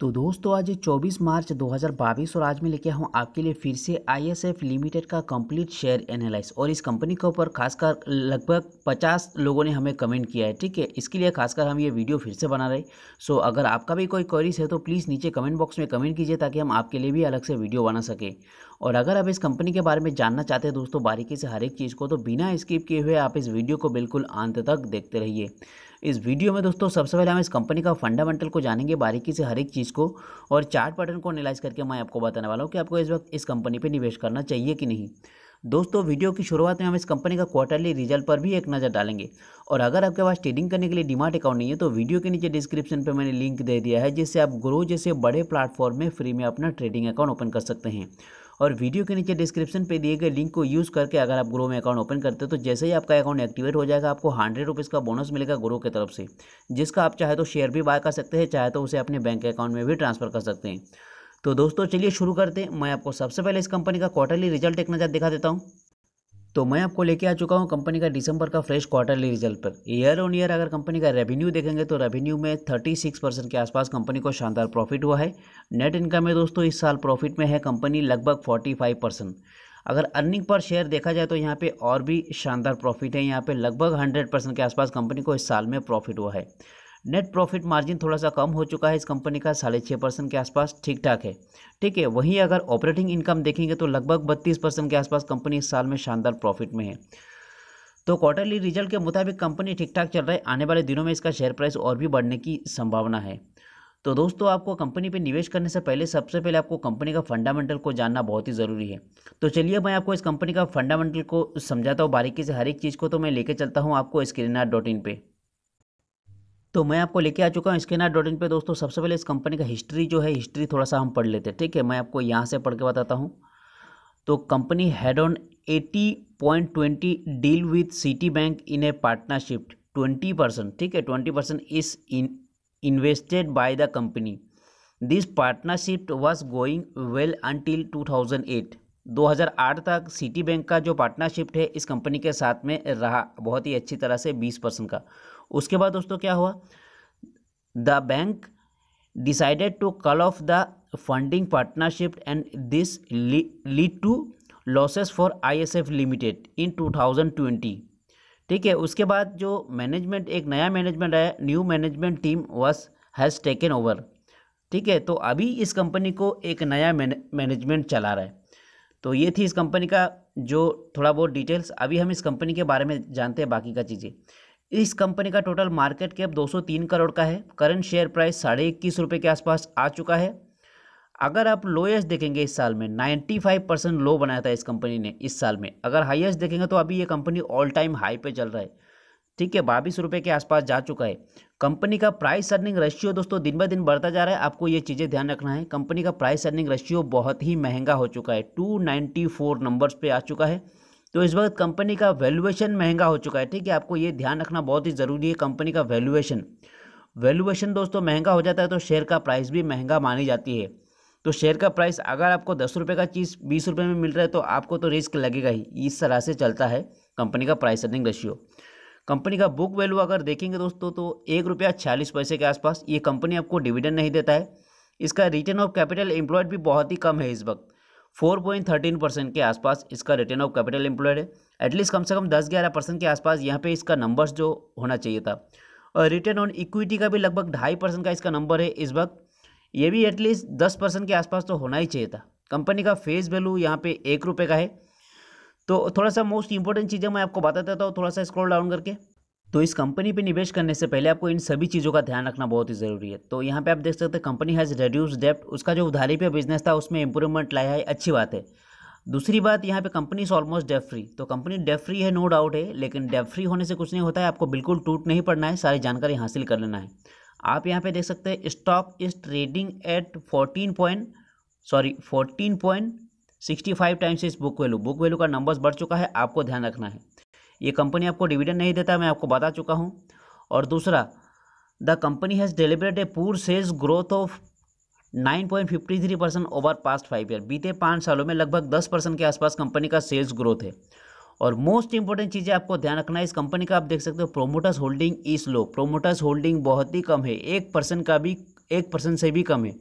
तो दोस्तों आज 24 मार्च 2022 और आज मैं लेके आऊँ हूँ आपके लिए फिर से आईएसएफ लिमिटेड का कंप्लीट शेयर एनालिस और इस कंपनी के ऊपर खासकर लगभग 50 लोगों ने हमें कमेंट किया है ठीक है इसके लिए खासकर हम ये वीडियो फिर से बना रहे सो अगर आपका भी कोई क्वेरीज है तो प्लीज़ नीचे कमेंट बॉक्स में कमेंट कीजिए ताकि हम आपके लिए भी अलग से वीडियो बना सकें और अगर आप इस कंपनी के बारे में जानना चाहते हैं दोस्तों बारीकी से हर एक चीज़ को तो बिना स्किप किए हुए आप इस वीडियो को बिल्कुल अंत तक देखते रहिए इस वीडियो में दोस्तों सबसे पहले हम इस कंपनी का फंडामेंटल को जानेंगे बारीकी से हर एक चीज़ को और चार्ट पैटर्न को एनालाइज करके मैं आपको बताने वाला हूँ कि आपको इस वक्त इस कंपनी पर निवेश करना चाहिए कि नहीं दोस्तों वीडियो की शुरुआत में हम इस कंपनी का क्वार्टरली रिजल्ट पर भी एक नज़र डालेंगे और अगर आपके पास ट्रेडिंग करने के लिए डिमार्ट अकाउंट नहीं है तो वीडियो के नीचे डिस्क्रिप्शन पर मैंने लिंक दे दिया है जिससे आप ग्रो जैसे बड़े प्लेटफॉर्म में फ्री में अपना ट्रेडिंग अकाउंट ओपन कर सकते हैं और वीडियो के नीचे डिस्क्रिप्शन पे दिए गए लिंक को यूज़ करके अगर आप ग्रो में अकाउंट ओपन करते हो तो जैसे ही आपका अकाउंट एक्टिवेट हो जाएगा आपको हंड्रेड रुपीज़ का बोनस मिलेगा ग्रो की तरफ से जिसका आप चाहे तो शेयर भी बाय कर सकते हैं चाहे तो उसे अपने बैंक अकाउंट में भी ट्रांसफर कर सकते हैं तो दोस्तों चलिए शुरू करते हैं मैं आपको सबसे पहले इस कंपनी का क्वार्टरली रिजल्ट एक नज़र दिखा देता हूँ तो मैं आपको लेके आ चुका हूँ कंपनी का दिसंबर का fresh quarterly result per year on year अगर कंपनी का रेवेन्यू देखेंगे तो रेवेन्यू में 36 परसेंट के आसपास कंपनी को शानदार प्रॉफिट हुआ है नेट इनकम में दोस्तों इस साल प्रॉफिट में है कंपनी लगभग 45 परसेंट अगर अर्निंग पर शेयर देखा जाए तो यहाँ पर और भी शानदार प्रॉफिट है यहाँ पर लगभग हंड्रेड परसेंट के आसपास कंपनी को इस साल में प्रॉफिट हुआ है नेट प्रॉफिट मार्जिन थोड़ा सा कम हो चुका है इस कंपनी का साढ़े छः परसेंट के आसपास ठीक ठाक है ठीक है वहीं अगर ऑपरेटिंग इनकम देखेंगे तो लगभग बत्तीस परसेंट के आसपास कंपनी इस साल में शानदार प्रॉफिट में है तो क्वार्टरली रिजल्ट के मुताबिक कंपनी ठीक ठाक चल रहा है आने वाले दिनों में इसका शेयर प्राइस और भी बढ़ने की संभावना है तो दोस्तों आपको कंपनी पे निवेश करने से पहले सबसे पहले आपको कंपनी का फंडामेंटल को जानना बहुत ही ज़रूरी है तो चलिए मैं आपको इस कंपनी का फंडामेंटल को समझाता हूँ बारीकी से हर एक चीज़ को तो मैं लेके चलता हूँ आपको स्क्रीन डॉट इन पर तो मैं आपको लेके आ चुका हूँ स्कैनर डॉट इन पर दोस्तों सबसे पहले इस कंपनी का हिस्ट्री जो है हिस्ट्री थोड़ा सा हम पढ़ लेते हैं ठीक है मैं आपको यहाँ से पढ़ के बताता हूँ तो company had on point twenty deal with Citibank in a partnership twenty percent ठीक है twenty percent is invested by the company this partnership was going well until हज़ार आठ तक सिटी बैंक का जो पार्टनरशिप है इस कंपनी के साथ में रहा बहुत ही अच्छी तरह से बीस परसेंट का उसके बाद दोस्तों क्या हुआ the bank decided to call off the funding partnership and this lead to losses for ISF limited in 2020 ठीक है उसके बाद जो मैनेजमेंट एक नया मैनेजमेंट आया new management team was has taken over ठीक है तो अभी इस कंपनी को एक नया मैनेजमेंट चला रहा है तो ये थी इस कंपनी का जो थोड़ा बहुत डिटेल्स अभी हम इस कंपनी के बारे में जानते हैं बाकी का चीज़ें इस कंपनी का टोटल मार्केट कैप 203 करोड़ का है करंट शेयर प्राइस साढ़े इक्कीस रुपये के आसपास आ चुका है अगर आप लोएस्ट देखेंगे इस साल में 95 परसेंट लो बनाया था इस कंपनी ने इस साल में अगर हाईएस्ट देखेंगे तो अभी ये कंपनी ऑल टाइम हाई पे चल रहा है ठीक है बाईस रुपये के आसपास जा चुका है कंपनी का प्राइस अर्निंग रेशियो दोस्तों दिन ब दिन बढ़ता जा रहा है आपको ये चीज़ें ध्यान रखना है कंपनी का प्राइस अर्निंग रेशियो बहुत ही महंगा हो चुका है टू नंबर्स पर आ चुका है तो इस वक्त कंपनी का वैल्यूएशन महंगा हो चुका है ठीक है आपको ये ध्यान रखना बहुत ही ज़रूरी है कंपनी का वैल्यूएशन वैल्यूएशन दोस्तों महंगा हो जाता है तो शेयर का प्राइस भी महंगा मानी जाती है तो शेयर का प्राइस अगर आपको दस रुपये का चीज़ बीस रुपये में मिल रहा है तो आपको तो रिस्क लगेगा ही इस तरह से चलता है कंपनी का प्राइस अर्निंग रेशियो कंपनी का बुक वैल्यू अगर देखेंगे दोस्तों तो एक रुपया छियालीस पैसे के आसपास ये कंपनी आपको डिविडेंड नहीं देता है इसका रिटर्न ऑफ कैपिटल एम्प्लॉयड भी बहुत ही कम है इस वक्त फोर पॉइंट थर्टीन परसेंट के आसपास इसका रिटर्न ऑफ कैपिटल एम्प्लॉयड है एटलीस्ट कम से कम दस ग्यारह परसेंट के आसपास यहाँ पे इसका नंबर्स जो होना चाहिए था और रिटर्न ऑन इक्विटी का भी लगभग ढाई परसेंट का इसका नंबर है इस वक्त ये भी एटलीस्ट दस परसेंट के आसपास तो होना ही चाहिए था कंपनी का फेस वैल्यू यहाँ पे एक रुपये का है तो थोड़ा सा मोस्ट इंपॉर्टेंट चीज़ें मैं आपको बता देता हूँ थोड़ा सा स्क्रॉल डाउन करके तो इस कंपनी पे निवेश करने से पहले आपको इन सभी चीज़ों का ध्यान रखना बहुत ही ज़रूरी है तो यहाँ पे आप देख सकते हैं कंपनी हैज़ रिड्यूस डेप्ट उसका जो उधारी पे बिजनेस था उसमें इंप्रूवमेंट लाया है अच्छी बात है दूसरी बात यहाँ पे company is almost debt free तो कंपनी डेफ फ्री है नो डाउट है लेकिन डेफ फ्री होने से कुछ नहीं होता है आपको बिल्कुल टूट नहीं पड़ना है सारी जानकारी हासिल कर लेना है आप यहाँ पे देख सकते हैं stock is trading at fourteen point sorry fourteen point sixty five times इस बुक वैल्यू बुक वैल्यू का नंबर्स बढ़ चुका है आपको ध्यान रखना है ये कंपनी आपको डिविडेंड नहीं देता मैं आपको बता चुका हूँ और दूसरा the company has delivered a poor sales growth of nine point fifty three percent over past five year बीते पाँच सालों में लगभग दस परसेंट के आसपास कंपनी का सेल्स ग्रोथ है और मोस्ट इंपॉर्टेंट चीज़ें आपको ध्यान रखना है इस कंपनी का आप देख सकते हो promoters holding is low promoters holding बहुत ही कम है एक परसेंट का भी एक परसेंट से भी कम है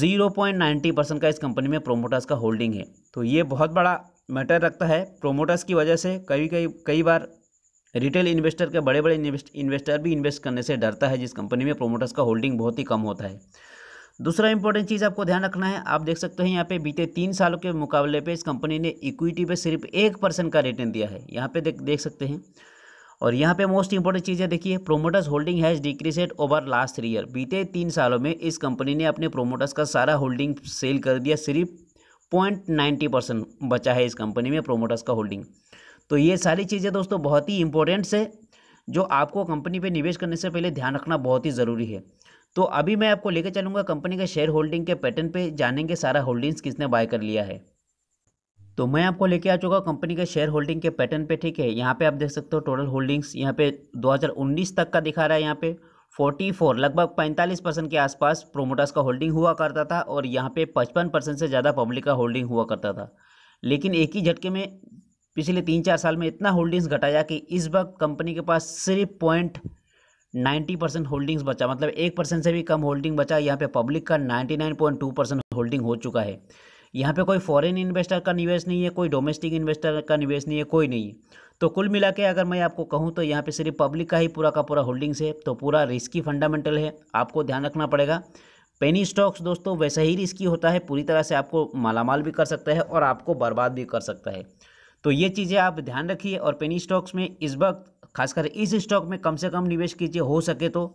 जीरो पॉइंट नाइन्टी परसेंट का इस कंपनी में प्रोमोटर्स का होल्डिंग है तो ये बहुत बड़ा मैटर रखता है प्रोमोटर्स की वजह से कभी कई कई बार रिटेल इन्वेस्टर के बड़े बड़े इन्वेस्टर भी इन्वेस्ट करने से डरता है जिस कंपनी में प्रोमोटर्स का होल्डिंग बहुत ही कम होता है दूसरा इंपॉर्टेंट चीज़ आपको ध्यान रखना है आप देख सकते हैं यहाँ पे बीते तीन सालों के मुकाबले पे इस कंपनी ने इक्विटी पे सिर्फ एक परसेंट का रिटर्न दिया है यहाँ पे देख देख सकते हैं और यहाँ पे मोस्ट इंपॉर्टेंट चीज़ है देखिए promoters holding has decreased over last three year बीते तीन सालों में इस कंपनी ने अपने प्रोमोटर्स का सारा होल्डिंग सेल कर दिया सिर्फ पॉइंट नाइन्टी परसेंट बचा है इस कंपनी में प्रोमोटर्स का होल्डिंग तो ये सारी चीज़ें दोस्तों बहुत ही इंपॉर्टेंट्स है जो आपको कंपनी पे निवेश करने से पहले ध्यान रखना बहुत ही ज़रूरी है तो अभी मैं आपको लेकर चलूँगा कंपनी के शेयर होल्डिंग के पैटर्न पे जानेंगे सारा होल्डिंग्स किसने बाय कर लिया है तो मैं आपको लेके आ चुका कंपनी के शेयर होल्डिंग के पैटर्न पे ठीक है यहाँ पे आप देख सकते हो टोटल होल्डिंग्स यहाँ पे 2019 तक का दिखा रहा है यहाँ पे 44 लगभग 45 परसेंट के आसपास प्रोमोटर्स का होल्डिंग हुआ करता था और यहाँ पे 55 परसेंट से ज़्यादा पब्लिक का होल्डिंग हुआ करता था लेकिन एक ही झटके में पिछले तीन चार साल में इतना होल्डिंग्स घटाया कि इस वक्त कंपनी के पास सिर्फ पॉइंट नाइन्टी परसेंट होल्डिंग्स बचा मतलब एक परसेंट से भी कम होल्डिंग बचा यहाँ पे पब्लिक का ninety nine point two percent holding हो चुका है यहाँ पे कोई फॉरेन इन्वेस्टर का निवेश नहीं है कोई डोमेस्टिक इन्वेस्टर का निवेश नहीं है कोई नहीं है तो कुल मिला के अगर मैं आपको कहूँ तो यहाँ पे सिर्फ पब्लिक का ही पूरा का पूरा होल्डिंग्स है तो पूरा रिस्की फंडामेंटल है आपको ध्यान रखना पड़ेगा पेनी स्टॉक्स दोस्तों वैसे ही रिस्की होता है पूरी तरह से आपको मालामाल भी कर सकता है और आपको बर्बाद भी कर सकता है तो ये चीज़ें आप ध्यान रखिए और पेनी स्टॉक्स में इस वक्त खासकर इस स्टॉक में कम से कम निवेश कीजिए हो सके तो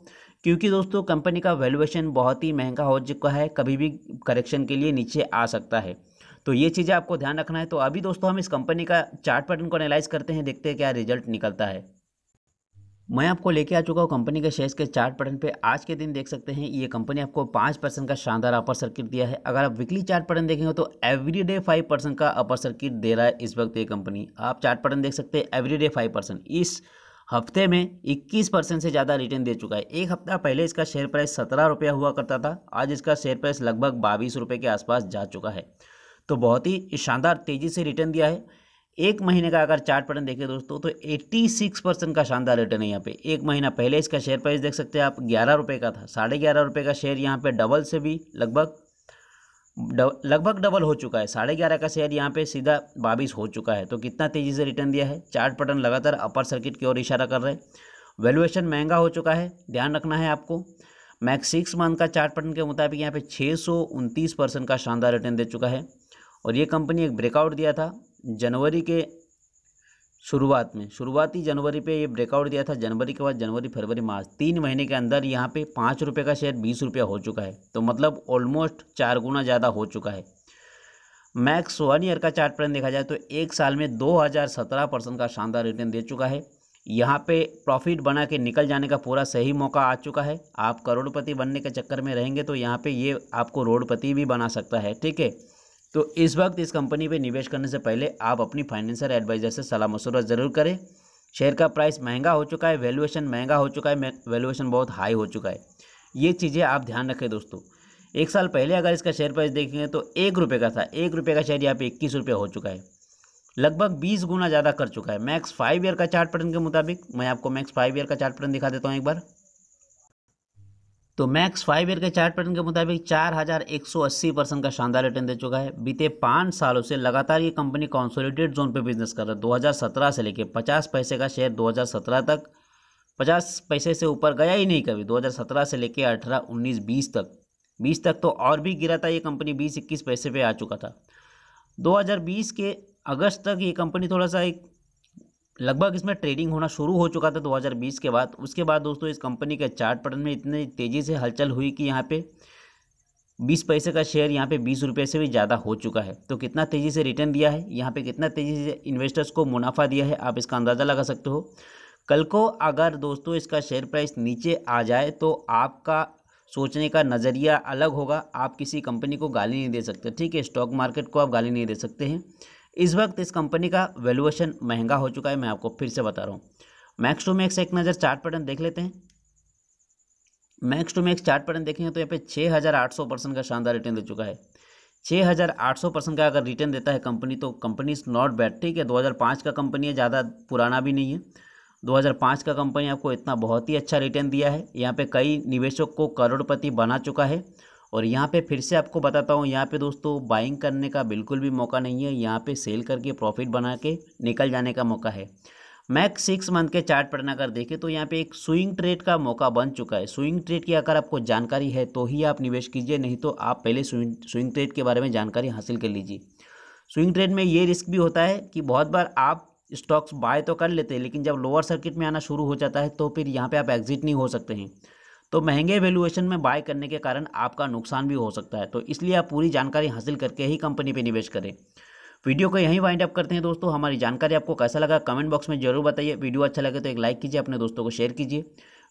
क्योंकि दोस्तों कंपनी का वैल्यूएशन बहुत ही महंगा हो चुका है कभी भी करेक्शन के लिए नीचे आ सकता है तो ये चीज़ें आपको ध्यान रखना है तो अभी दोस्तों हम इस कंपनी का चार्ट पैटर्न को एनालाइज करते हैं देखते हैं क्या रिजल्ट निकलता है मैं आपको लेके आ चुका हूँ कंपनी के शेयर्स के चार्ट पैटर्न पे आज के दिन देख सकते हैं ये कंपनी आपको पाँच परसेंट का शानदार अपर सर्किट दिया है अगर आप वीकली चार्ट पैटर्न देखेंगे तो एवरी डे फाइव परसेंट का अपर सर्किट दे रहा है इस वक्त ये कंपनी आप चार्ट पैटर्न देख सकते हैं एवरी डे फाइव परसेंट इस हफ्ते में 21 परसेंट से ज़्यादा रिटर्न दे चुका है एक हफ्ता पहले इसका शेयर प्राइस सत्रह रुपया हुआ करता था आज इसका शेयर प्राइस लगभग बाईस रुपये के आसपास जा चुका है तो बहुत ही शानदार तेज़ी से रिटर्न दिया है एक महीने का अगर चार्ट पैटर्न देखें दोस्तों तो 86 परसेंट का शानदार रिटर्न है यहाँ पे एक महीना पहले इसका शेयर प्राइस देख सकते हैं आप ग्यारह रुपये का था साढ़े ग्यारह रुपये का शेयर यहाँ पे डबल से भी लगभग डब, लगभग डबल हो चुका है साढ़े ग्यारह का शेयर यहाँ पे सीधा बाबीस हो चुका है तो कितना तेज़ी से रिटर्न दिया है चार्ट पटन लगातार अपर सर्किट की ओर इशारा कर रहे हैं वैल्यूएशन महंगा हो चुका है ध्यान रखना है आपको मैक्स सिक्स मंथ का चार्ट पटन के मुताबिक यहाँ पे छः परसेंट का शानदार रिटर्न दे चुका है और ये कंपनी एक ब्रेकआउट दिया था जनवरी के शुरुआत में शुरुआती जनवरी पे ये ब्रेकआउट दिया था जनवरी के बाद जनवरी फरवरी मार्च तीन महीने के अंदर यहाँ पे पाँच रुपये का शेयर बीस रुपया हो चुका है तो मतलब ऑलमोस्ट चार गुना ज़्यादा हो चुका है मैक्स वन ईयर का चार्ट प्लान देखा जाए तो एक साल में सत्रह परसेंट का शानदार रिटर्न दे चुका है यहाँ पे प्रॉफिट बना के निकल जाने का पूरा सही मौका आ चुका है आप करोड़पति बनने के चक्कर में रहेंगे तो यहाँ पे ये आपको रोडपति भी बना सकता है ठीक है तो इस वक्त इस कंपनी पे निवेश करने से पहले आप अपनी फाइनेंशियल एडवाइज़र से सलाह मशवरा ज़रूर करें शेयर का प्राइस महंगा हो चुका है वैल्यूएशन महंगा हो चुका है वैल्यूएशन बहुत हाई हो चुका है ये चीज़ें आप ध्यान रखें दोस्तों एक साल पहले अगर इसका शेयर प्राइस देखेंगे तो एक रुपये का था एक रुपये का शेयर यहाँ पे इक्कीस रुपये हो चुका है लगभग बीस गुना ज़्यादा कर चुका है मैक्स फाइव ईयर का चार्ट पैटर्न के मुताबिक मैं आपको मैक्स फाइव ईयर का चार्ट पैटर्न दिखा देता हूँ एक बार तो मैक्स फाइव ईयर के चार्ट पैटर्न के मुताबिक चार हज़ार एक सौ अस्सी परसेंट का शानदार रिटर्न दे चुका है बीते पाँच सालों से लगातार ये कंपनी कॉन्सोलिडेट जोन पे बिजनेस कर रहा है 2017 से लेकर 50 पैसे का शेयर 2017 तक 50 पैसे से ऊपर गया ही नहीं कभी 2017 से लेकर अठारह उन्नीस बीस तक बीस तक तो और भी गिरा था ये कंपनी बीस इक्कीस पैसे पर आ चुका था बीस के अगस्त तक ये कंपनी थोड़ा सा एक लगभग इसमें ट्रेडिंग होना शुरू हो चुका था 2020 के बाद उसके बाद दोस्तों इस कंपनी के चार्ट पटन में इतनी तेज़ी से हलचल हुई कि यहाँ पे 20 पैसे का शेयर यहाँ पे बीस रुपये से भी ज़्यादा हो चुका है तो कितना तेज़ी से रिटर्न दिया है यहाँ पे कितना तेज़ी से इन्वेस्टर्स को मुनाफा दिया है आप इसका अंदाज़ा लगा सकते हो कल को अगर दोस्तों इसका शेयर प्राइस नीचे आ जाए तो आपका सोचने का नज़रिया अलग होगा आप किसी कंपनी को गाली नहीं दे सकते ठीक है स्टॉक मार्केट को आप गाली नहीं दे सकते हैं इस वक्त इस कंपनी का वैल्यूएशन महंगा हो चुका है मैं आपको फिर से बता रहा हूँ मैक्स टू मैक्स एक नज़र चार्ट पैटर्न देख लेते हैं max to max chart pattern देखेंगे तो यहाँ पे सौ परसेंट का शानदार रिटर्न दे चुका है सौ परसेंट का अगर रिटर्न देता है कंपनी तो कंपनी इज़ नॉट बैड ठीक है पाँच का कंपनी है ज़्यादा पुराना भी नहीं है 2005 का कंपनी आपको इतना बहुत ही अच्छा रिटर्न दिया है यहाँ पे कई निवेशक को करोड़पति बना चुका है और यहाँ पे फिर से आपको बताता हूँ यहाँ पे दोस्तों बाइंग करने का बिल्कुल भी मौका नहीं है यहाँ पे सेल करके प्रॉफिट बना के निकल जाने का मौका है मैक्स सिक्स मंथ के चार्ट पढ़ना अगर देखें तो यहाँ पे एक स्विंग ट्रेड का मौका बन चुका है स्विंग ट्रेड की अगर आपको जानकारी है तो ही आप निवेश कीजिए नहीं तो आप पहले स्विंग स्विंग ट्रेड के बारे में जानकारी हासिल कर लीजिए स्विंग ट्रेड में ये रिस्क भी होता है कि बहुत बार आप स्टॉक्स बाय तो कर लेते हैं लेकिन जब लोअर सर्किट में आना शुरू हो जाता है तो फिर यहाँ पर आप एग्जिट नहीं हो सकते हैं तो महंगे वैल्यूएशन में बाय करने के कारण आपका नुकसान भी हो सकता है तो इसलिए आप पूरी जानकारी हासिल करके ही कंपनी पर निवेश करें वीडियो को यहीं वाइंड अप करते हैं दोस्तों हमारी जानकारी आपको कैसा लगा कमेंट बॉक्स में जरूर बताइए वीडियो अच्छा लगे तो एक लाइक कीजिए अपने दोस्तों को शेयर कीजिए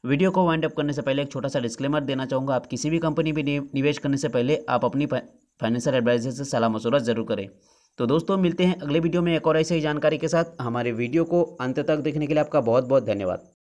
वीडियो को वाइंड अप करने से पहले एक छोटा सा डिस्क्लेमर देना चाहूँगा आप किसी भी कंपनी में निवेश करने से पहले आप अपनी फाइनेंशियल एडवाइजर से सलाह मशूरा जरूर करें तो दोस्तों मिलते हैं अगले वीडियो में एक और ऐसी जानकारी के साथ हमारे वीडियो को अंत तक देखने के लिए आपका बहुत बहुत धन्यवाद